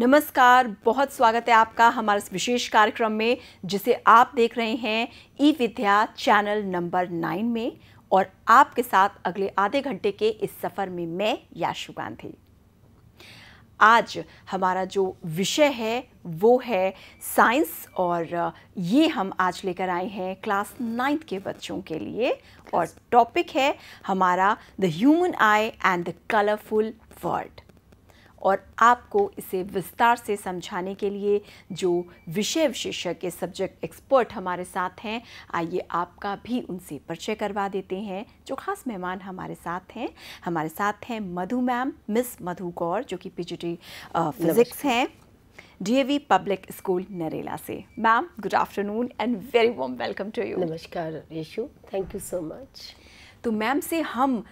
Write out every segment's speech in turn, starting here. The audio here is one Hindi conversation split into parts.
नमस्कार बहुत स्वागत है आपका हमारे इस विशेष कार्यक्रम में जिसे आप देख रहे हैं e Vidya channel number nine में और आपके साथ अगले आधे घंटे के इस सफ़र में मैं याशु गांधी आज हमारा जो विषय है वो है साइंस और ये हम आज लेकर आए हैं क्लास नाइन्थ के बच्चों के लिए और टॉपिक है हमारा the human eye and the colourful world और आपको इसे विस्तार से समझाने के लिए जो विषय विशेषज्ञ सब्जेक्ट एक्सपर्ट हमारे साथ हैं आइए आपका भी उनसे परिचय करवा देते हैं जो खास मेहमान हमारे साथ हैं हमारे साथ हैं मधु मैम मिस मधु कौर जो कि पीजीटी फिजिक्स हैं डीएवी पब्लिक स्कूल नरेला से ma'am good afternoon and very welcome to you नमस्कार Yashu thank you so much तो मैम से हम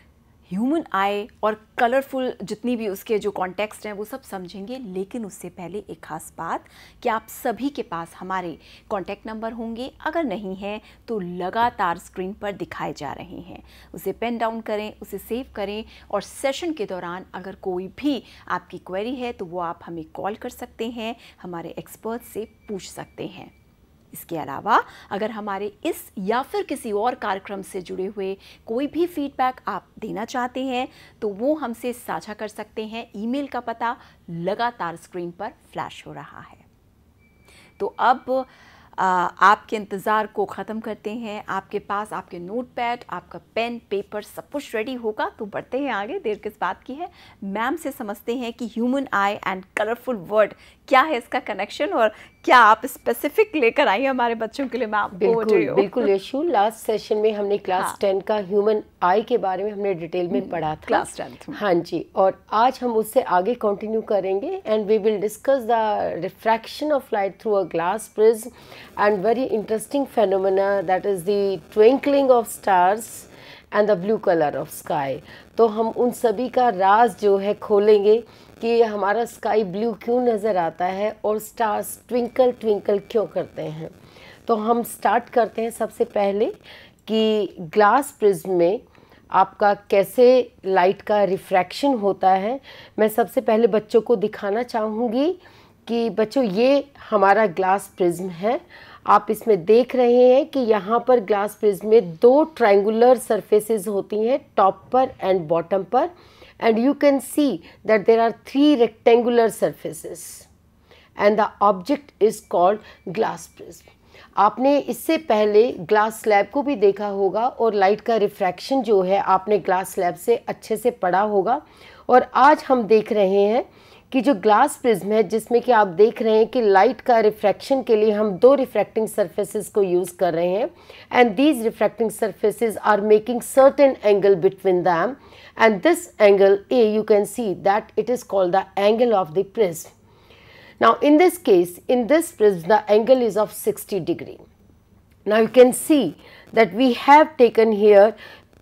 ह्यूमन आई और कलरफुल जितनी भी उसके जो कॉन्टेक्स्ट हैं वो सब समझेंगे लेकिन उससे पहले एक ख़ास बात कि आप सभी के पास हमारे कॉन्टैक्ट नंबर होंगे अगर नहीं हैं तो लगातार स्क्रीन पर दिखाए जा रहे हैं उसे पेन डाउन करें उसे सेव करें और सेशन के दौरान अगर कोई भी आपकी क्वेरी है तो वो आप हमें कॉल कर सकते हैं हमारे एक्सपर्ट से पूछ सकते हैं इसके अलावा अगर हमारे इस या फिर किसी और कार्यक्रम से जुड़े हुए कोई भी फीडबैक आप देना चाहते हैं तो वो हमसे साझा कर सकते हैं ईमेल का पता लगातार स्क्रीन पर फ्लैश हो रहा है तो अब आपके इंतज़ार को ख़त्म करते हैं आपके पास आपके नोट पैड आपका पेन पेपर सब कुछ रेडी होगा तो बढ़ते हैं आगे देर किस बात की है मैम से समझते हैं कि human eye and colourful word क्या है इसका कनेक्शन और क्या आप स्पेसिफिक लेकर आई हमारे बच्चों के लिए मैम बिल्कुल बिल्कुल यशु लास्ट सेशन में हमने क्लास हाँ. टेन का ह्यूमन आई के बारे में हमने डिटेल में हम्म, पढ़ा था क्लास टेन हाँ जी और आज हम उससे आगे कंटिन्यू करेंगे and we will discuss the refraction of light through a glass prism and very interesting phenomena that is the twinkling of stars and the blue colour of sky तो हम उन सभी का राज जो है खोलेंगे कि हमारा स्काई ब्लू क्यों नज़र आता है और स्टार्स ट्विंकल ट्विंकल क्यों करते हैं तो हम स्टार्ट करते हैं सबसे पहले कि ग्लास प्रिज्म में आपका कैसे लाइट का रिफ्रैक्शन होता है मैं सबसे पहले बच्चों को दिखाना चाहूँगी कि बच्चों ये हमारा ग्लास प्रिज्म है आप इसमें देख रहे हैं कि यहाँ पर ग्लास प्रिज्म में दो ट्राइंगुलर सरफेसेस होती हैं टॉप पर एंड बॉटम पर and you can see that there are three rectangular surfaces and the object is called glass prism आपने इससे पहले ग्लास स्लैब को भी देखा होगा और लाइट का रिफ्रैक्शन जो है आपने ग्लास स्लैब से अच्छे से पढ़ा होगा और आज हम देख रहे हैं कि जो ग्लास प्रिज्म है जिसमें कि आप देख रहे हैं कि लाइट का रिफ्रैक्शन के लिए हम दो रिफ्रैक्टिंग सर्फेसिस को यूज़ कर रहे हैं and these refracting surfaces are making certain angle between them and this angle A you can see that it is called the angle of the prism now in this case in this prism the angle is of sixty degree now you can see that we have taken here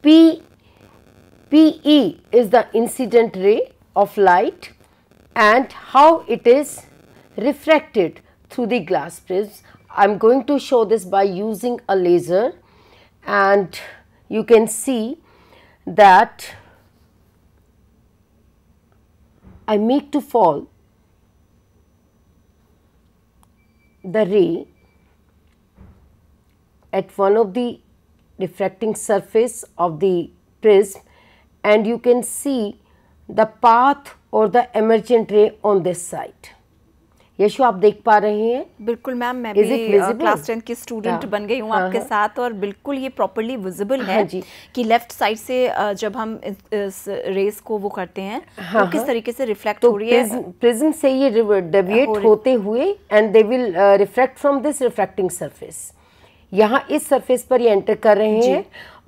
P, E e is the incident ray of light and how it is refracted through the glass prism, I am going to show this by using a laser and you can see that I make to fall the ray at one of the refracting surface of the prism and you can see the path और the emergent ray on this side Yashu आप देख पा रहे हैं बिल्कुल मैम मैं भी क्लास टेन की स्टूडेंट बन गई हूँ हाँ, आपके हाँ। साथ और बिल्कुल ये प्रॉपरली विजिबल है हाँ जी कि लेफ्ट साइड से जब हम इस रेस को वो करते हैं तो किस तरीके से रिफ्लेक्ट तो हो रही है प्रिज्म से ये डेविएट हो होते हुए and they will reflect from this reflecting surface यहाँ इस सरफेस पर ये एंटर कर रहे हैं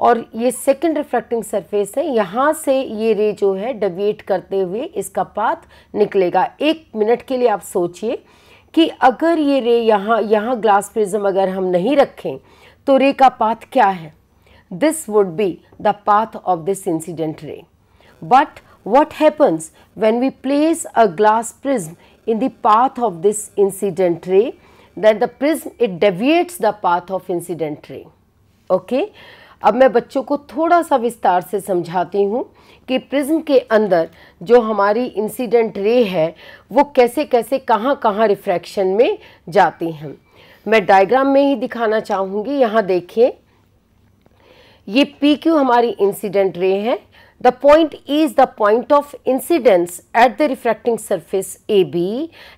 और ये सेकेंड रिफ्रैक्टिंग सरफेस है यहाँ से ये रे जो है डविएट करते हुए इसका पाथ निकलेगा एक मिनट के लिए आप सोचिए कि अगर ये रे यहाँ यहाँ ग्लास प्रिज्म अगर हम नहीं रखें तो रे का पाथ क्या है this would be the path of this incident ray but what happens when we place a glass prism in the path of this incident ray that the prism it deviates the path of incident ray okay अब मैं बच्चों को थोड़ा सा विस्तार से समझाती हूँ कि प्रिज्म के अंदर जो हमारी इंसिडेंट रे है वो कैसे कैसे कहाँ कहाँ रिफ्रैक्शन में जाती हैं मैं डायग्राम में ही दिखाना चाहूँगी यहाँ देखिए ये पी क्यू हमारी इंसिडेंट रे है The point is the point of incidence at the refracting surface AB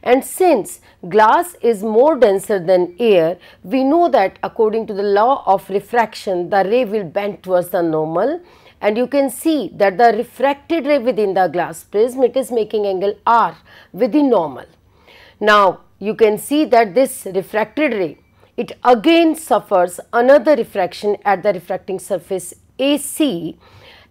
and since glass is more denser than air, we know that according to the law of refraction, the ray will bend towards the normal and you can see that the refracted ray within the glass prism, it is making angle R with the normal. Now, you can see that this refracted ray, it again suffers another refraction at the refracting surface AC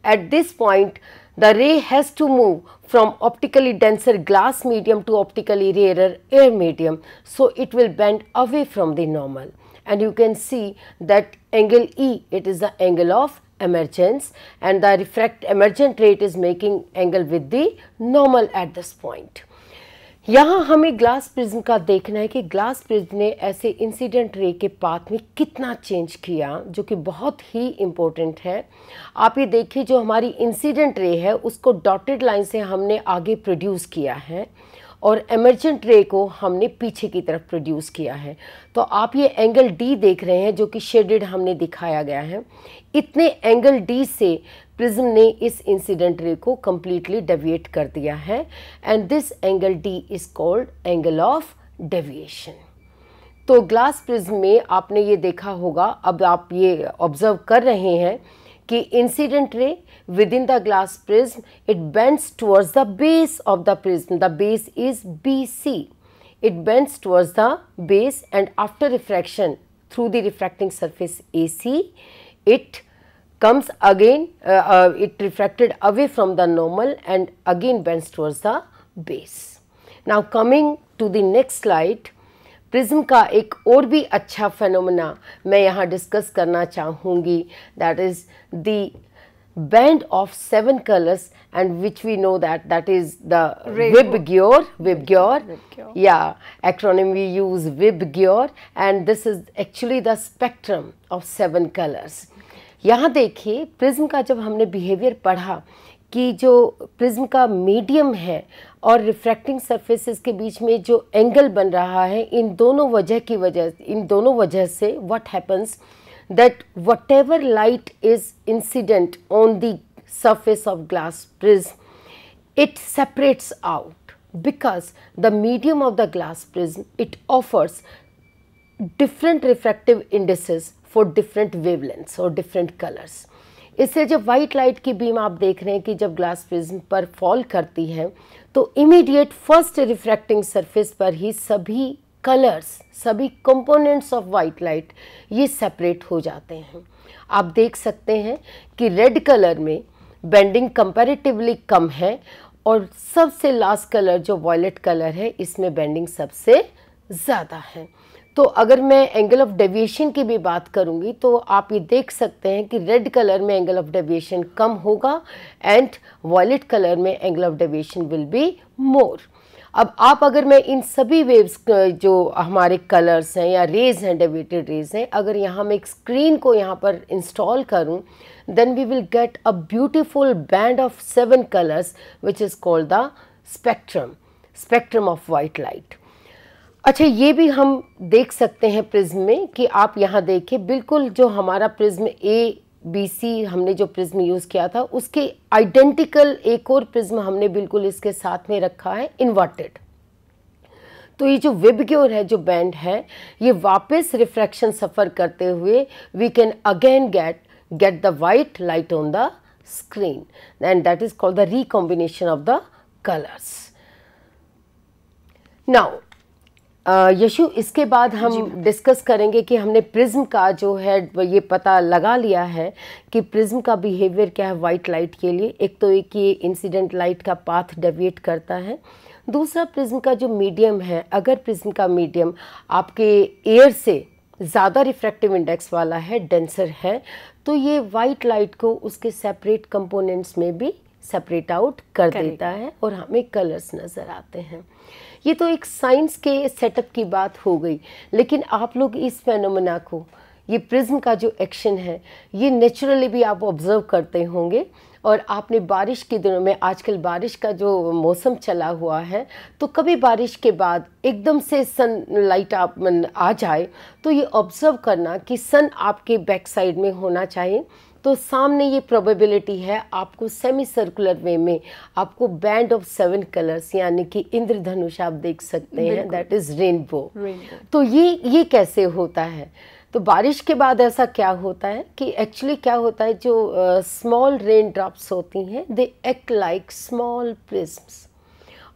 at this point, the ray has to move from optically denser glass medium to optically rarer air medium. So, it will bend away from the normal and you can see that angle E, it is the angle of emergence and the refract emergent rate is making angle with the normal at this point. यहाँ हमें ग्लास प्रिज्म का देखना है कि ग्लास प्रिज्म ने ऐसे इंसिडेंट रे के पाथ में कितना चेंज किया जो कि बहुत ही इम्पोर्टेंट है आप ये देखिए जो हमारी इंसिडेंट रे है उसको डॉटेड लाइन से हमने आगे प्रोड्यूस किया है और एमरजेंट रे को हमने पीछे की तरफ प्रोड्यूस किया है तो आप ये एंगल डी देख रहे हैं जो कि शेडेड हमने दिखाया गया है इतने एंगल डी से प्रिज्म ने इस इंसिडेंट रे को कम्प्लीटली डेविएट कर दिया है and this angle D is called angle of deviation तो ग्लास प्रिज्म में आपने ये देखा होगा अब आप ये ऑब्जर्व कर रहे हैं कि incident ray within the glass prism it bends towards the base of the prism the base is B C bends towards the base and after refraction through the refracting surface A C it comes again uh, uh, it refracted away from the normal and again bends towards the base. Now coming to the next slide prism ka ek aur भी acha फेनोमेना मैं यहाँ discuss करना चाहूँगी that is the band of seven colors and which we know that that is the Vibgyor, Vibgyor, yeah acronym we use Vibgyor and this is actually the spectrum of seven colors यहाँ देखिए प्रिज्म का जब हमने बिहेवियर पढ़ा कि जो प्रिज्म का मीडियम है और रिफ्रैक्टिंग सर्फेसिस के बीच में जो एंगल बन रहा है इन दोनों वजह की वजह इन दोनों वजह से what happens that whatever light is incident on the surface of glass prism it separates out because the medium of the glass prism it offers different refractive indices for different wavelengths और डिफरेंट कलर्स इससे जब वाइट लाइट की बीम आप देख रहे हैं कि जब ग्लास प्रिज्म पर फॉल करती है तो इमीडिएट फर्स्ट रिफ्रैक्टिंग सरफेस पर ही सभी कलर्स सभी कंपोनेंट्स ऑफ वाइट लाइट ये सेपरेट हो जाते हैं आप देख सकते हैं कि रेड कलर में बेंडिंग कंपैरेटिवली कम है और सबसे लास्ट कलर जो वॉयलेट कलर है इसमें बेंडिंग सबसे ज़्यादा है तो अगर मैं एंगल ऑफ डेविएशन की भी बात करूँगी तो आप ये देख सकते हैं कि रेड कलर में एंगल ऑफ डेविएशन कम होगा एंड वॉयलेट कलर में angle of deviation will be more अब आप अगर मैं इन सभी वेव्स जो हमारे कलर्स हैं या रेज हैं डेविएटेड रेज हैं अगर यहाँ मैं एक स्क्रीन को यहाँ पर इंस्टॉल करूँ then we will get a beautiful band of seven colours which is called the spectrum spectrum of white light अच्छा ये भी हम देख सकते हैं प्रिज्म में कि आप यहाँ देखें बिल्कुल जो हमारा प्रिज्म ए बी सी हमने जो प्रिज्म यूज़ किया था उसके आइडेंटिकल एक और प्रिज्म हमने बिल्कुल इसके साथ में रखा है इन्वर्टेड तो ये जो वेब की ओर है जो बैंड है ये वापस रिफ्रैक्शन सफ़र करते हुए we can again get get the white light on the screen and that is called the recombination of the colours now यशु इसके बाद हम डिस्कस करेंगे कि हमने प्रिज्म का जो है ये पता लगा लिया है कि प्रिज्म का बिहेवियर क्या है वाइट लाइट के लिए एक तो एक ये इंसिडेंट लाइट का पाथ डेविएट करता है दूसरा प्रिज्म का जो मीडियम है अगर प्रिज्म का मीडियम आपके एयर से ज़्यादा रिफ्रैक्टिव इंडेक्स वाला है डेंसर है तो ये वाइट लाइट को उसके सेपरेट कंपोनेंट्स में भी सेपरेट आउट कर Correct. देता है और हमें कलर्स नज़र आते हैं ये तो एक साइंस के सेटअप की बात हो गई लेकिन आप लोग इस फेनोमेना को ये प्रिज्म का जो एक्शन है ये नेचुरली भी आप ऑब्ज़र्व करते होंगे और आपने बारिश के दिनों में आजकल बारिश का जो मौसम चला हुआ है तो कभी बारिश के बाद एकदम से सन लाइट आप आ जाए तो ये ऑब्ज़र्व करना कि सन आपके बैक साइड में होना चाहिए तो सामने ये प्रोबेबिलिटी है आपको सेमी सर्कुलर वे में आपको बैंड ऑफ सेवन कलर्स यानी कि इंद्रधनुष आप देख सकते हैं दैट इज़ रेनबो तो ये ये कैसे होता है तो बारिश के बाद ऐसा क्या होता है कि एक्चुअली क्या होता है जो स्मॉल रेन ड्रॉप्स होती हैं they act like small prisms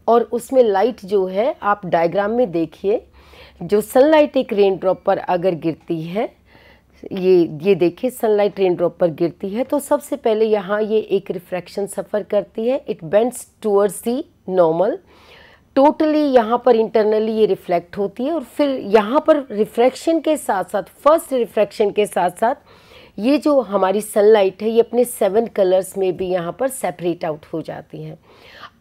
और उसमें लाइट जो है आप डायग्राम में देखिए जो सनलाइट एक रेन ड्रॉप पर अगर गिरती है ये ये देखिए सनलाइट रेन ड्रॉप पर गिरती है तो सबसे पहले यहाँ ये एक रिफ्रैक्शन सफ़र करती है it bends towards the normal totally यहाँ पर इंटरनली ये रिफ्लेक्ट होती है और फिर यहाँ पर रिफ्रैक्शन के साथ साथ फर्स्ट रिफ्रैक्शन के साथ साथ ये जो हमारी सनलाइट है ये अपने सेवन कलर्स में भी यहाँ पर सेपरेट आउट हो जाती हैं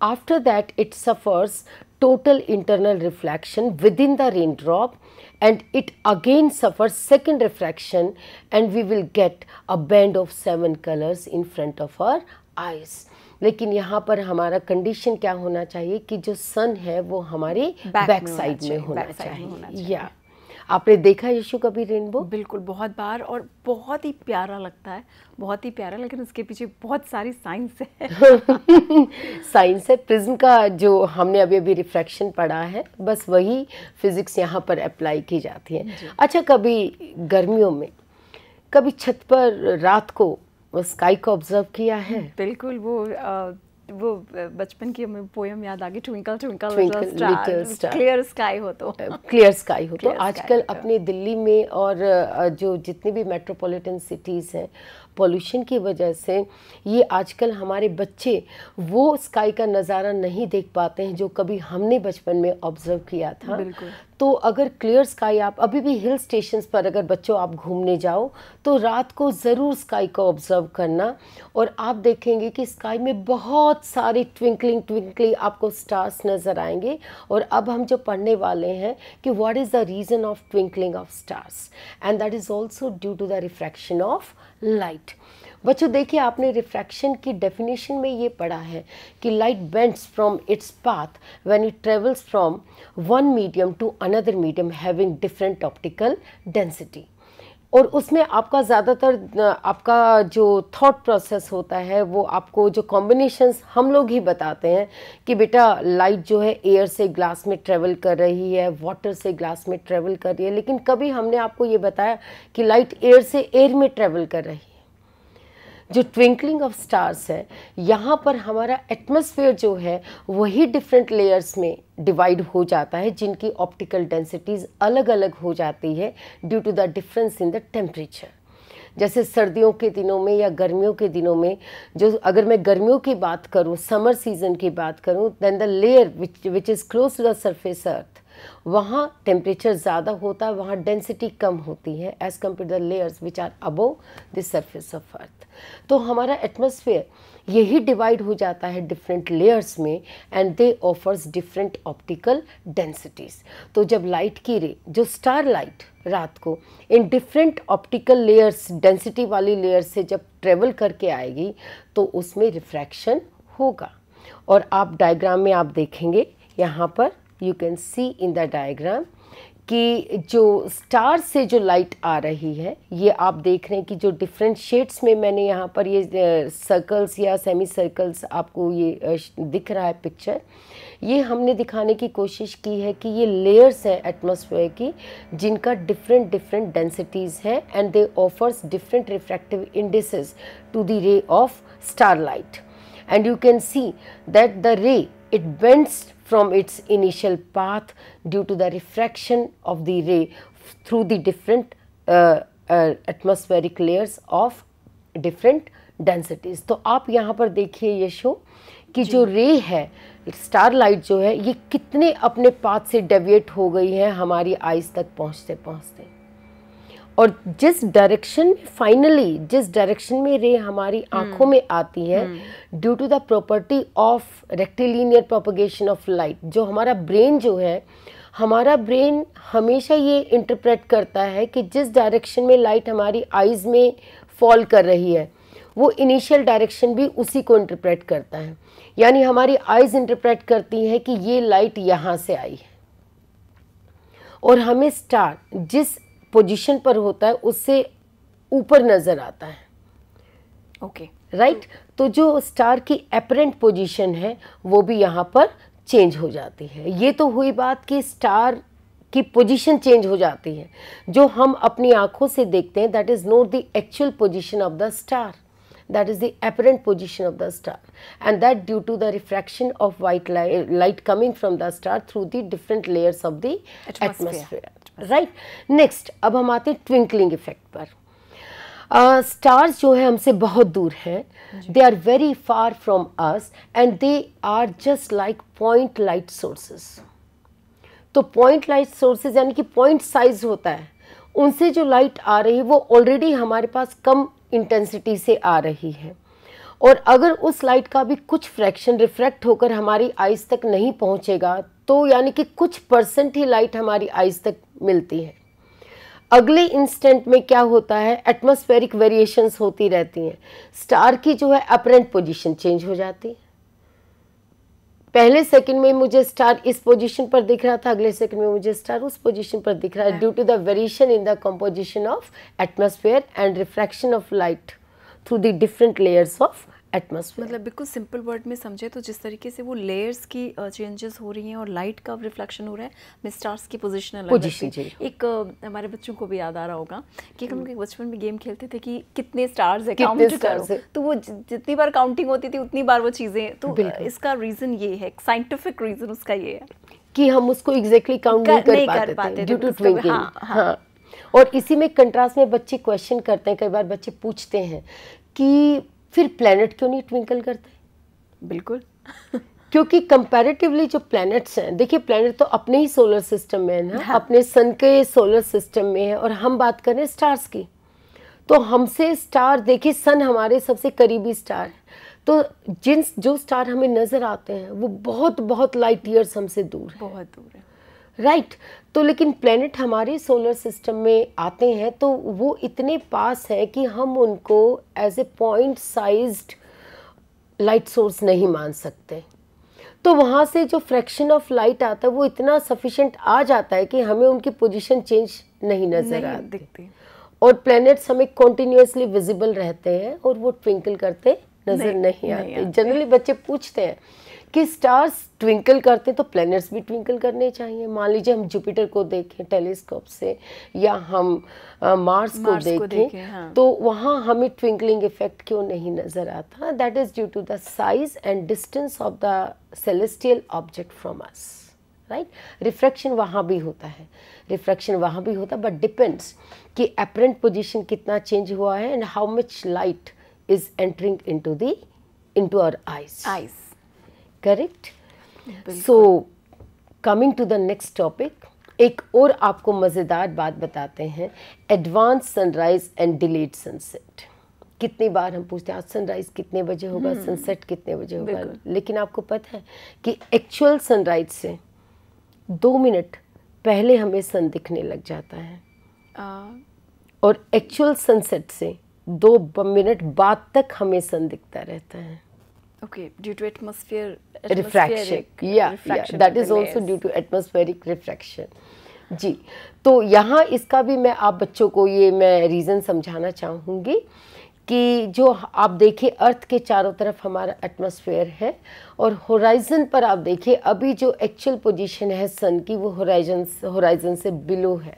after that it suffers total internal reflection within the raindrop and it again suffers second refraction and we will get a band of seven colors in front of our eyes. लेकिन यहाँ पर हमारा कंडीशन क्या होना चाहिए कि जो सन है वो हमारे बैक साइड में होना चाहिए या आपने देखा यीशु कभी रेनबो बिल्कुल बहुत बार और बहुत ही प्यारा लगता है बहुत ही प्यारा लेकिन उसके पीछे बहुत सारी साइंस है साइंस है प्रिज्म का जो हमने अभी अभी रिफ्रैक्शन पढ़ा है बस वही फिज़िक्स यहाँ पर अप्लाई की जाती है अच्छा कभी गर्मियों में कभी छत पर रात को स्काई को ऑब्जर्व किया है बिल्कुल वो वो बचपन की हमें पोयम याद आ गई twinkle twinkle little star clear sky हो तो क्लियर स्काई हो तो आजकल तो। अपने दिल्ली में और जो जितनी भी मेट्रोपॉलिटन सिटीज़ हैं पोल्यूशन की वजह से ये आजकल हमारे बच्चे वो स्काई का नज़ारा नहीं देख पाते हैं जो कभी हमने बचपन में ऑब्जर्व किया था तो अगर क्लियर स्काई आप अभी भी हिल स्टेशन पर अगर बच्चों आप घूमने जाओ तो रात को ज़रूर स्काई को ऑब्ज़र्व करना और आप देखेंगे कि स्काई में बहुत सारे ट्विंकलिंग ट्विंकलिंग आपको स्टार्स नज़र आएंगे और अब हम जो पढ़ने वाले हैं कि what is the reason of twinkling of stars and that is also due to the refraction of light बच्चों देखिए आपने रिफ्रैक्शन की डेफिनेशन में ये पढ़ा है कि light bends from its path when it travels from one medium to another medium having different optical density और उसमें आपका ज़्यादातर आपका जो थॉट प्रोसेस होता है वो आपको जो कॉम्बिनेशंस हम लोग ही बताते हैं कि बेटा लाइट जो है एयर से ग्लास में ट्रेवल कर रही है वाटर से ग्लास में ट्रेवल कर रही है लेकिन कभी हमने आपको ये बताया कि लाइट एयर से एयर में ट्रेवल कर रही है जो ट्विंकलिंग ऑफ स्टार्स है यहाँ पर हमारा एटमोसफेयर जो है वही डिफरेंट लेयर्स में डिवाइड हो जाता है जिनकी ऑप्टिकल डेंसिटीज़ अलग अलग हो जाती है due to the difference in the temperature जैसे सर्दियों के दिनों में या गर्मियों के दिनों में जो अगर मैं गर्मियों की बात करूँ समर सीजन की बात करूँ then the layer which which is close to the surface earth वहाँ टेम्परेचर ज़्यादा होता है वहाँ डेंसिटी कम होती है as compare the layers which are above the surface of earth तो हमारा एटमोसफेयर यही डिवाइड हो जाता है डिफरेंट लेयर्स में and they offers different optical densities तो जब लाइट की रे जो स्टार लाइट रात को in different optical layers density वाली लेयर से जब ट्रेवल करके आएगी तो उसमें रिफ्रैक्शन होगा और आप डायग्राम में आप देखेंगे यहाँ पर you can see in the diagram कि जो स्टार से जो लाइट आ रही है ये आप देख रहे हैं कि जो डिफरेंट शेड्स में मैंने यहाँ पर ये सर्कल्स या सेमी सर्कल्स आपको ये दिख रहा है पिक्चर ये हमने दिखाने की कोशिश की है कि ये लेयर्स हैं एटमॉस्फेयर की जिनका डिफरेंट डिफरेंट डेंसिटीज़ हैं and they offers different refractive indices to the ray of star light and you can see that the ray it bends from its initial path due to the refraction of the ray through the different uh, uh, atmospheric layers of different densities. तो आप यहाँ पर देखिए ये शो कि जो रे है स्टार लाइट जो है ये कितने अपने पाथ से डेविएट हो गई है हमारी आइज तक पहुँचते पहुँचते और जिस डायरेक्शन में फाइनली जिस डायरेक्शन में रे हमारी हम्म। आंखों में आती है due to the property of rectilinear propagation of light जो हमारा ब्रेन जो है हमारा ब्रेन हमेशा ये इंटरप्रेट करता है कि जिस डायरेक्शन में लाइट हमारी आइज़ में फॉल कर रही है वो इनिशियल डायरेक्शन भी उसी को इंटरप्रेट करता है यानी हमारी आइज़ इंटरप्रेट करती हैं कि ये लाइट यहाँ से आई है और हमें स्टार जिस पोजीशन पर होता है उससे ऊपर नज़र आता है ओके okay. Right right? तो जो स्टार की अपरेंट पोजीशन है वो भी यहाँ पर चेंज हो जाती है ये तो हुई बात कि स्टार की पोजीशन चेंज हो जाती है जो हम अपनी आंखों से देखते हैं that is not the actual position of the star that is the apparent position of the star and that due to the refraction of white light, light coming from the star through the different layers of the atmosphere, atmosphere, atmosphere. right next ab hum aate twinkling effect par stars uh, जो है हमसे बहुत दूर हैं they are very far from us and they are just like point light sources तो पॉइंट लाइट सोर्सेज यानी कि पॉइंट साइज होता है उनसे जो लाइट आ रही है वो ऑलरेडी हमारे पास कम इंटेंसिटी से आ रही है और अगर उस लाइट का भी कुछ फ्रैक्शन रिफ्रैक्ट होकर हमारी आइज तक नहीं पहुंचेगा तो यानी कि कुछ परसेंट ही लाइट हमारी आइज तक मिलती है अगले इंस्टेंट में क्या होता है एटमॉस्फेरिक वेरिएशंस होती रहती हैं स्टार की जो है अपरेंट पोजीशन चेंज हो जाती है पहले सेकंड में मुझे स्टार इस पोजीशन पर दिख रहा था अगले सेकंड में मुझे स्टार उस पोजीशन पर दिख रहा है due to the variation in the composition of atmosphere and refraction of light through the different layers of atmosphere मतलब बिल्कुल सिंपल वर्ड में समझे तो जिस तरीके से वो लेयर्स की चेंजेस हो रही हैं और लाइट का रिफ्लेक्शन हो रहा है मैं स्टार्स की पोजिशन अलग एक हमारे बच्चों को भी याद आ रहा होगा कि हम लोग हम्म। बचपन में गेम खेलते थे कि कितने स्टार्स है काउंट करो तो वो जितनी बार काउंटिंग होती थी उतनी बार वो चीज़ें तो इसका रीज़न ये है साइंटिफिक रीज़न उसका ये है कि हम उसको एग्जैक्टली काउंट नहीं कर पाते तो हाँ, हाँ। हाँ। और इसी में कंट्रास्ट में बच्चे क्वेश्चन करते हैं कई बार बच्चे पूछते हैं कि फिर प्लैनेट क्यों नहीं ट्विंकल करते बिल्कुल क्योंकि कंपैरेटिवली जो प्लैनेट्स हैं देखिए प्लैनेट तो अपने ही सोलर सिस्टम में है ना हाँ। अपने सन के सोलर सिस्टम में है और हम बात कर रहे हैं स्टार्स की तो हमसे स्टार देखिए सन हमारे सबसे करीबी स्टार है तो जिन जो स्टार हमें नज़र आते हैं वो बहुत बहुत लाइट ईयर्स हमसे दूर है बहुत दूर है राइट right. तो लेकिन प्लेनेट हमारे सोलर सिस्टम में आते हैं तो वो इतने पास है कि हम उनको as a point sized light source नहीं मान सकते तो वहाँ से जो फ्रैक्शन ऑफ लाइट आता है वो इतना सफिशेंट आ जाता है कि हमें उनकी पोजीशन चेंज नहीं नज़र आती और प्लैनेट्स हमें कॉन्टीन्यूसली विजिबल रहते हैं और वो ट्विंकल करते नज़र नहीं, नहीं, नहीं आते जनरली बच्चे पूछते हैं कि स्टार्स ट्विंकल करते तो प्लैनेट्स भी ट्विंकल करने चाहिए मान लीजिए हम जुपिटर को देखें टेलीस्कोप से या हम आ, मार्स, मार्स को देखें, को देखें हाँ। तो वहाँ हमें ट्विंकलिंग इफेक्ट क्यों नहीं नज़र आता that is due to the size and distance of the celestial object from us right refraction वहाँ भी होता है रिफ्रैक्शन वहाँ भी होता है बट डिपेंड्स कि अपरेंट पोजिशन कितना चेंज हुआ है and how much light is entering into the into our eyes eyes correct so coming to the next topic एक और आपको मज़ेदार बात बताते हैं advance sunrise and delete sunset कितनी बार हम पूछते हैं आज सनराइज़ कितने बजे होगा सनसेट हम्म। कितने बजे होगा लेकिन आपको पता है कि एक्चुअल सनराइज से दो मिनट पहले हमें सन दिखने लग जाता है और एक्चुअल सनसेट से दो मिनट बाद तक हमें सन दिखता रहता है Okay, due to atmosphere refraction. Yeah, refraction yeah, that is also due to atmospheric refraction. जी तो यहाँ इसका भी मैं आप बच्चों को ये मैं रीज़न समझाना चाहूँगी कि जो आप देखिए अर्थ के चारों तरफ हमारा एटमॉस्फेयर है और होराइज़न पर आप देखिए अभी जो एक्चुअल पोजीशन है सन की वो होराइजन होराइजन से बिलो है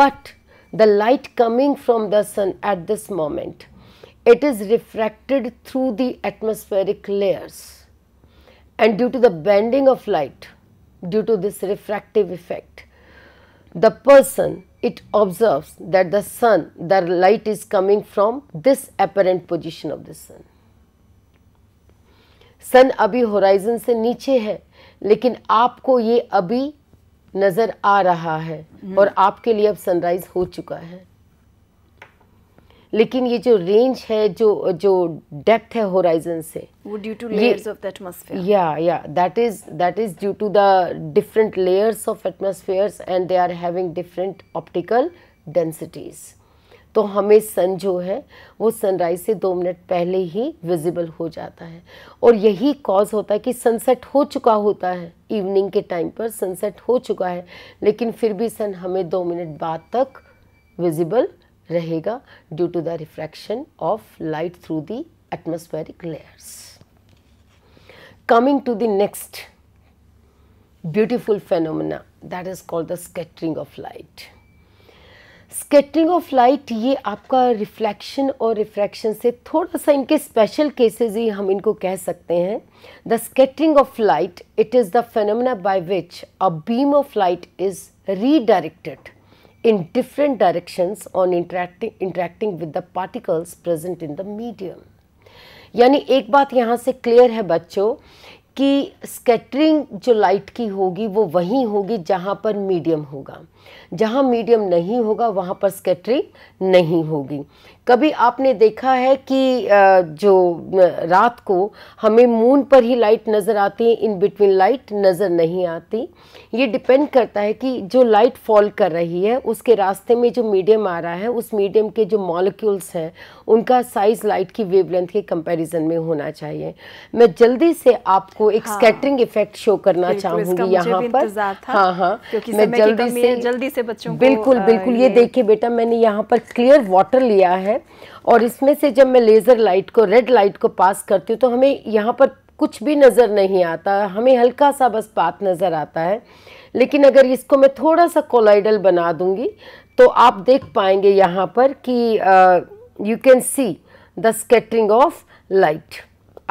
but the light coming from the sun at this moment it is refracted through the atmospheric layers and due to the bending of light due to this refractive effect the person it observes that the sun the light is coming from this apparent position of the sun sun अभी होराइजन से नीचे है लेकिन आपको ये अभी नज़र आ रहा है और आपके लिए अब सनराइज हो चुका है लेकिन ये जो रेंज है जो जो डेप्थ है होराइजन से वो due to layers of atmosphere या या that is that is due to the different layers of atmospheres and they are having different optical densities तो हमें सन जो है वो सनराइज से दो मिनट पहले ही विजिबल हो जाता है और यही कॉज होता है कि सनसेट हो चुका होता है इवनिंग के टाइम पर सनसेट हो चुका है लेकिन फिर भी सन हमें दो मिनट बाद तक विजिबल रहेगा due to the refraction of light through the atmospheric layers coming to the next beautiful phenomena that is called the scattering of light scattering of light ये आपका रिफ्लेक्शन और रिफ्रैक्शन से थोड़ा सा इनके स्पेशल केसेज ही हम इनको कह सकते हैं the scattering of light it is the phenomena by which a beam of light is redirected in different directions on interacting interacting with the particles present in the medium यानी एक बात यहाँ से क्लियर है बच्चों कि स्कैटरिंग जो लाइट की होगी वो वहीं होगी जहाँ पर मीडियम होगा जहाँ मीडियम नहीं होगा वहाँ पर स्केटरिंग नहीं होगी कभी आपने देखा है कि जो रात को हमें मून पर ही लाइट नज़र आती है इन बिटवीन लाइट नज़र नहीं आती ये डिपेंड करता है कि जो लाइट फॉल कर रही है उसके रास्ते में जो मीडियम आ रहा है उस मीडियम के जो मॉलिक्यूल्स हैं उनका साइज़ लाइट की वेवलेंथ के कंपैरिजन में होना चाहिए मैं जल्दी से आपको एक स्कैटरिंग इफेक्ट शो करना चाहूँगी यहाँ पर हाँ हाँ मैं जल्दी से जल्दी से बच्चों बिल्कुल को, बिल्कुल ये, ये देखिए बेटा मैंने यहाँ पर क्लियर वाटर लिया है और इसमें से जब मैं लेज़र लाइट को रेड लाइट को पास करती हूँ तो हमें यहाँ पर कुछ भी नज़र नहीं आता हमें हल्का सा बस पात नज़र आता है लेकिन अगर इसको मैं थोड़ा सा कोलाइडल बना दूंगी तो आप देख पाएंगे यहाँ पर कि you can see the scattering of light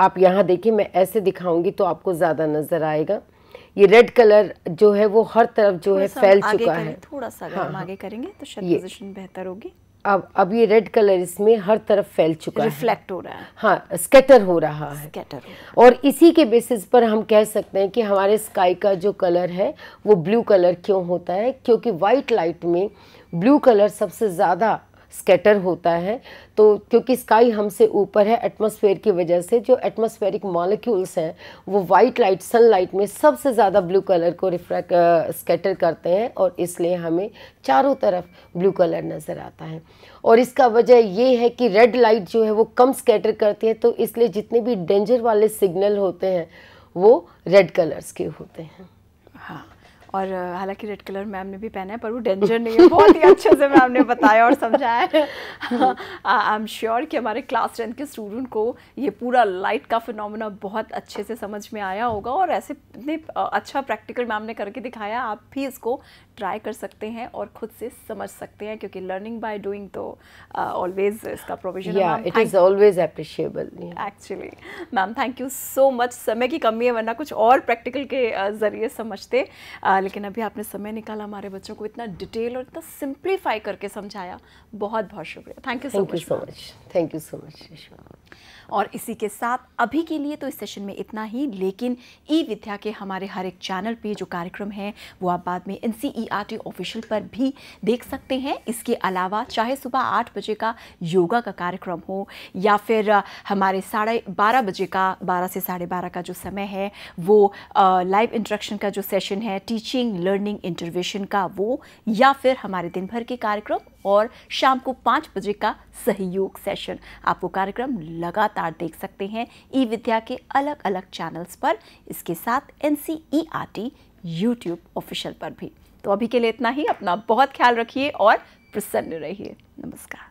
आप यहाँ देखिए मैं ऐसे दिखाऊंगी तो आपको ज़्यादा नज़र आएगा ये रेड कलर जो है वो हर तरफ जो है फैल चुका है थोड़ा सा हाँ, हाँ, आगे करेंगे तो शायद पोजीशन बेहतर होगी अब अब ये रेड कलर इसमें हर तरफ फैल चुका है रिफ्लेक्ट हो रहा है हाँ स्केटर हो रहा है स्केटर और इसी के बेसिस पर हम कह सकते हैं कि हमारे स्काई का जो कलर है वो ब्लू कलर क्यों होता है क्योंकि वाइट लाइट में ब्लू कलर सबसे ज़्यादा स्केटर होता है तो क्योंकि स्काई हमसे ऊपर है एटमॉस्फेयर की वजह से जो एटमॉस्फेरिक मॉलिक्यूल्स हैं वो वाइट लाइट सनलाइट में सबसे ज़्यादा ब्लू कलर को रिफ्रैक्ट स्केटर करते हैं और इसलिए हमें चारों तरफ ब्लू कलर नज़र आता है और इसका वजह ये है कि रेड लाइट जो है वो कम स्केटर करती है तो इसलिए जितने भी डेंजर वाले सिग्नल होते हैं वो रेड कलर्स के होते हैं हाँ और हालांकि रेड कलर मैम ने भी पहना है पर वो डेंजर नहीं है बहुत ही अच्छे से मैम ने बताया और समझाया आई एम श्योर कि हमारे क्लास टेंथ के स्टूडेंट को ये पूरा लाइट का फिनोमेना बहुत अच्छे से समझ में आया होगा और ऐसे इतने अच्छा प्रैक्टिकल मैम ने करके दिखाया आप भी इसको ट्राई कर सकते हैं और खुद से समझ सकते हैं क्योंकि लर्निंग बाय डूइंग तो ऑलवेज uh, इसका प्रोविजन है it is always appreciable actually ma'am thank you so much समय की कमी है वरना कुछ और प्रैक्टिकल के uh, ज़रिए समझते uh, लेकिन अभी आपने समय निकाला हमारे बच्चों को इतना डिटेल और इतना सिंप्लीफाई करके समझाया बहुत बहुत शुक्रिया thank you thank you so much thank you so much और इसी के साथ अभी के लिए तो इस सेशन में इतना ही लेकिन ई विद्या के हमारे हर एक चैनल पे जो कार्यक्रम है वो आप बाद में एन सी ऑफिशियल पर भी देख सकते हैं इसके अलावा चाहे सुबह आठ बजे का योगा का कार्यक्रम हो या फिर हमारे साढ़े बारह बजे का बारह से साढ़े बारह का जो समय है वो लाइव इंट्रक्शन का जो सेशन है टीचिंग लर्निंग इंटरवेशन का वो या फिर हमारे दिन भर के कार्यक्रम और शाम को पाँच बजे का सहयोग सेशन आपको कार्यक्रम लगातार लगातार देख सकते हैं ई विद्या के अलग अलग चैनल्स पर इसके साथ N C E R T YouTube official पर भी तो अभी के लिए इतना ही अपना बहुत ख्याल रखिए और प्रसन्न रहिए नमस्कार